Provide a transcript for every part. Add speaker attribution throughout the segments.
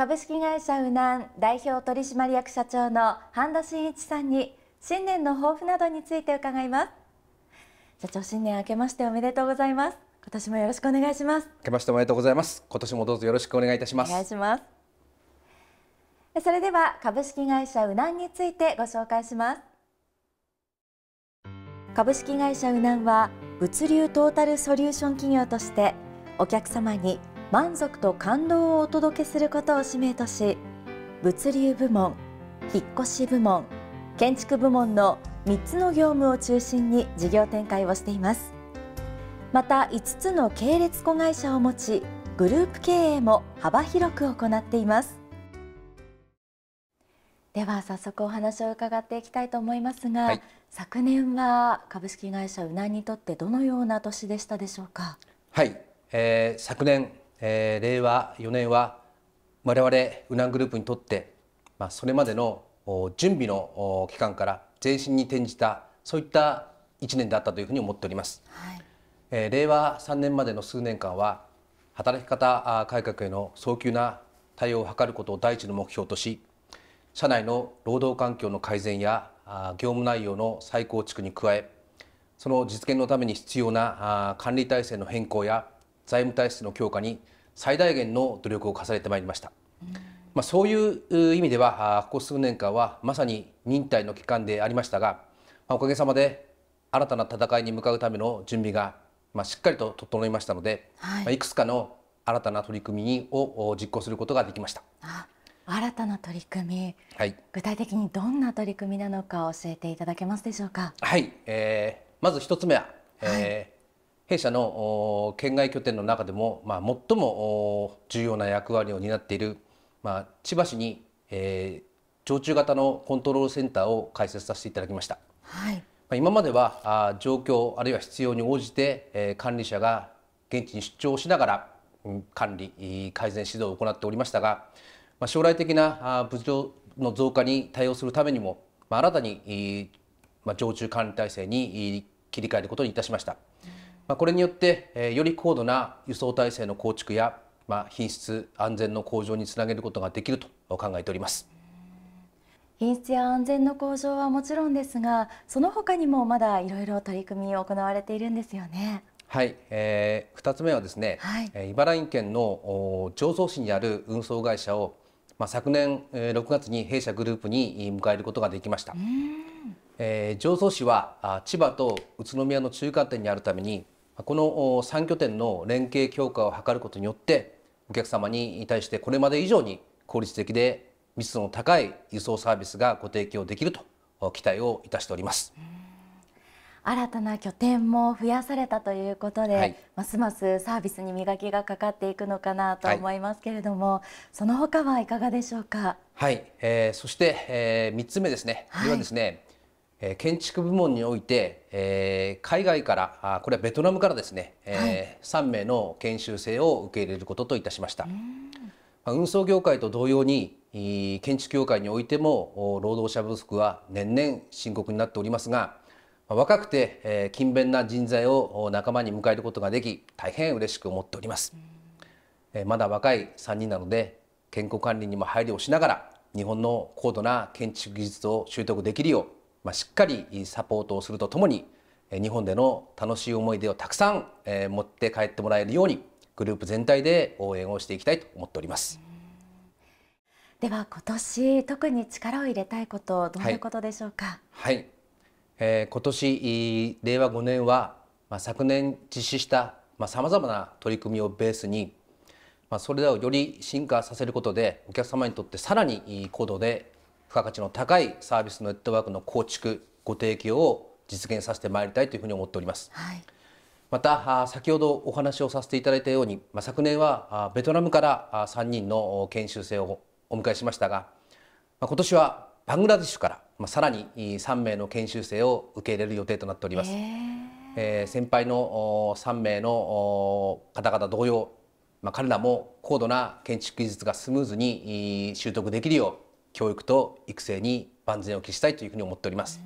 Speaker 1: 株式会社ウナン代表取締役社長の半田真一さんに新年の抱負などについて伺います社長新年明けましておめでとうございます今年もよろしくお願いします
Speaker 2: 明けましておめでとうございます今年もどうぞよろしくお願いいたしますお願いし
Speaker 1: ますそれでは株式会社ウナンについてご紹介します株式会社ウナンは物流トータルソリューション企業としてお客様に満足と感動をお届けすることを使命とし物流部門引っ越し部門建築部門の3つの業務を中心に事業展開をしていますまた5つの系列子会社を持ちグループ経営も幅広く行っていますでは早速お話を伺っていきたいと思いますが、はい、昨年は株式会社うなにとってどのような年でしたでしょうか
Speaker 2: はい、えー、昨年えー、令和4年は我々ウナングループにとって、まあ、それまでの準備の期間から前進に転じたそういった1年であったというふうに思っております、はい、えー、令和3年までの数年間は働き方改革への早急な対応を図ることを第一の目標とし社内の労働環境の改善や業務内容の再構築に加えその実現のために必要な管理体制の変更や財務体質の強化に最大限の努力を重ねてまいりました、まあ、そういう意味ではここ数年間はまさに忍耐の期間でありましたが、まあ、おかげさまで新たな戦いに向かうための準備が、まあ、しっかりと整いましたので、はいまあ、いくつかの新たな取り組みを実行することができました。
Speaker 1: 新たな取り組み、はい、具体的にどんな取り組みなのか教えていただけますでしょうか。はい、
Speaker 2: えー、まず一つ目は、えー、はい弊社の県外拠点の中でも、まあ、最も重要な役割を担っている、まあ、千葉市に、えー、常駐型のコントロールセンターを開設させていただきました、はいまあ、今まではあ状況あるいは必要に応じて、えー、管理者が現地に出張しながら管理改善指導を行っておりましたが、まあ、将来的な物量の増加に対応するためにも、まあ、新たに、まあ、常駐管理体制に切り替えることにいたしました。まあ、これによって、えー、より高度な輸送体制の構築や、まあ、品質安全の向上につなげることができると考えております。
Speaker 1: 品質や安全の向上はもちろんですが、その他にもまだいろいろ取り組みを行われているんですよね。
Speaker 2: はい、えー、2つ目はですね、はい、茨城県の常総市にある運送会社を、まあ、昨年6月に弊社グループに迎えることができました、えー、常市は千葉と宇都宮の中間点にあるためにこの3拠点の連携強化を図ることによってお客様に対してこれまで以上に効率的で密度の高い輸送サービスがご提供できると期待をいたしております。
Speaker 1: 新たな拠点も増やされたということで、はい、ますますサービスに磨きがかかっていくのかなと思いますけれども、はい、その他はいかがでしょうか。
Speaker 2: はい、えー、そして、えー、3つ目ですね、こはですね、建築部門において、えー、海外からこれはベトナムからですね、はい、え3名の研修生を受け入れることといたしました、まあ、運送業界と同様に建築業界においても労働者不足は年々深刻になっておりますが若くて、えー、勤勉な人材を仲間に迎えることができ大変嬉しく思っております、えー、まだ若い3人なので健康管理にも配慮をしながら日本の高度な建築技術を習得できるようまあ、しっかりサポートをするとともに日本での楽しい思い出をたくさん、持って帰ってもらえるようにグループ全体で応援をしていきたいと思っております。
Speaker 1: では今年特に力を入れたいことどいうことでしょうか。
Speaker 2: はい、はい、えー、今年令和5年は、まあ、昨年実施したさまざ、まな取り組みをベースに、まあ、それらをより進化させることでお客様にとってさらにいい高度で付加価値の高いサービスのネットワークの構築ご提供を実現させてまいりたいというふうに思っております、はい、また先ほどお話をさせていただいたように、ま昨年はベトナムから3人の研修生をお迎えしましたが、ま今年はバングラデシュから、まあ、さらに3名の研修生を受け入れる予定となっております、えー、えー、先輩の3名の方々同様、まあ、彼らも高度な建築技術がスムーズに習得できるよう教育と育成に万全を期したいというふうに思っております。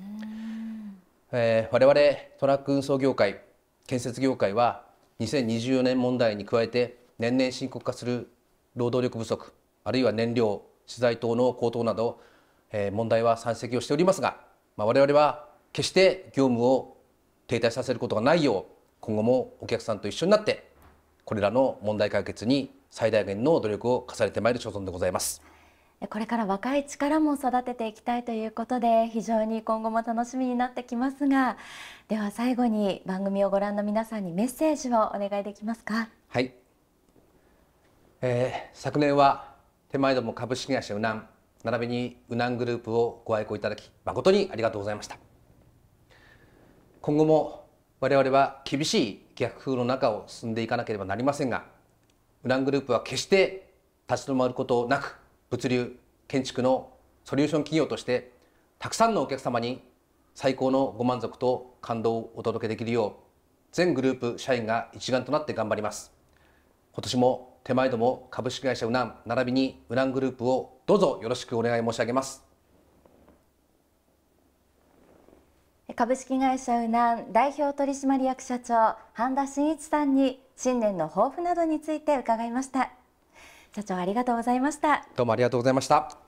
Speaker 2: えー、我々トラック運送業界建設業界は2024年問題に加えて年々深刻化する労働力不足あるいは燃料資材等の高騰など、えー、問題は山積をしておりますが、まあ、我々は決して業務を停滞させることがないよう今後もお客さんと一緒になってこれらの問題解決に最大限の努力を重ねてまいる所存でございます。
Speaker 1: これから若い力も育てていきたいということで非常に今後も楽しみになってきますがでは最後に番組をご覧の皆さんにメッセージをお願いできますか。
Speaker 2: はい、えー、昨年は手前ども株式会社うな並びにうなグループをご愛顧いただき誠にありがとうございました今後も我々は厳しい逆風の中を進んでいかなければなりませんがウラングループは決して立ち止まることなく物流建築のソリューション企業としてたくさんのお客様に最高のご満足と感動をお届けできるよう全グループ社員が一丸となって頑張ります今年も手前ども株式会社ウナン並びにウナングループをどうぞよろしくお願い申し上げます
Speaker 1: 株式会社ウナン代表取締役社長半田真一さんに新年の抱負などについて伺いました。社長ありがとうございました
Speaker 2: どうもありがとうございました